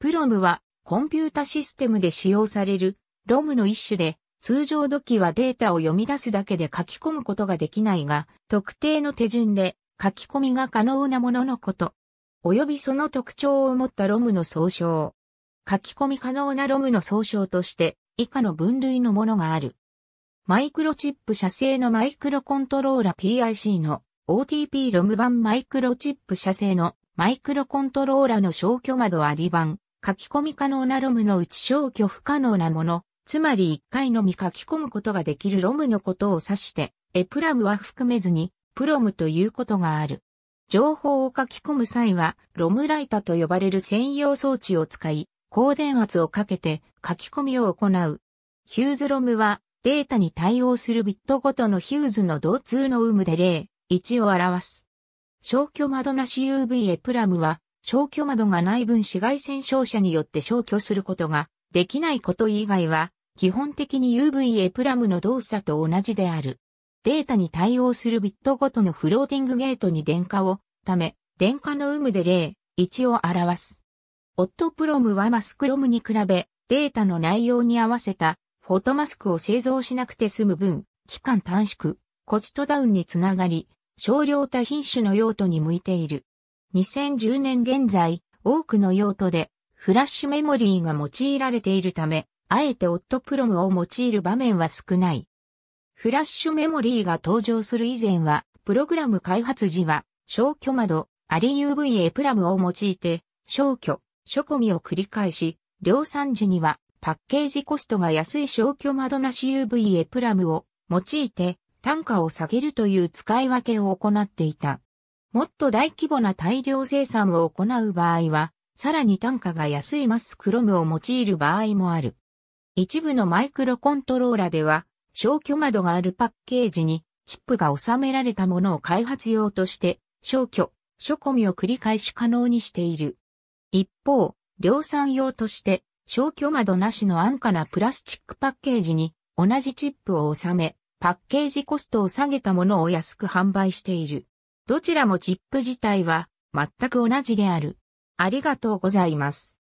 プロムはコンピュータシステムで使用されるロムの一種で、通常土器はデータを読み出すだけで書き込むことができないが、特定の手順で書き込みが可能なもののこと。及びその特徴を持ったロムの総称。書き込み可能なロムの総称として、以下の分類のものがある。マイクロチップ社製のマイクロコントローラ PIC の OTP ロム版マイクロチップ社製のマイクロコントローラの消去窓あり版書き込み可能なロムのうち消去不可能なもの、つまり一回のみ書き込むことができるロムのことを指して、エプラムは含めずに、プロムということがある。情報を書き込む際は、ロムライタと呼ばれる専用装置を使い、高電圧をかけて書き込みを行う。ヒューズロムは、データに対応するビットごとのヒューズの同通の有無で0、1を表す。消去窓なし UV エプラムは、消去窓がない分紫外線照射によって消去することができないこと以外は、基本的に UV a プラムの動作と同じである。データに対応するビットごとのフローティングゲートに電荷を、ため、電荷の有無で0、1を表す。オットプロムはマスクロムに比べ、データの内容に合わせた、フォトマスクを製造しなくて済む分、期間短縮、コストダウンにつながり、少量多品種の用途に向いている。2010年現在、多くの用途でフラッシュメモリーが用いられているため、あえてオットプロムを用いる場面は少ない。フラッシュメモリーが登場する以前は、プログラム開発時は、消去窓、アリ UVA プラムを用いて、消去、書込みを繰り返し、量産時には、パッケージコストが安い消去窓なし UVA プラムを用いて、単価を下げるという使い分けを行っていた。もっと大規模な大量生産を行う場合は、さらに単価が安いマスクロムを用いる場合もある。一部のマイクロコントローラでは、消去窓があるパッケージに、チップが収められたものを開発用として、消去、書込みを繰り返し可能にしている。一方、量産用として、消去窓なしの安価なプラスチックパッケージに、同じチップを収め、パッケージコストを下げたものを安く販売している。どちらもチップ自体は全く同じである。ありがとうございます。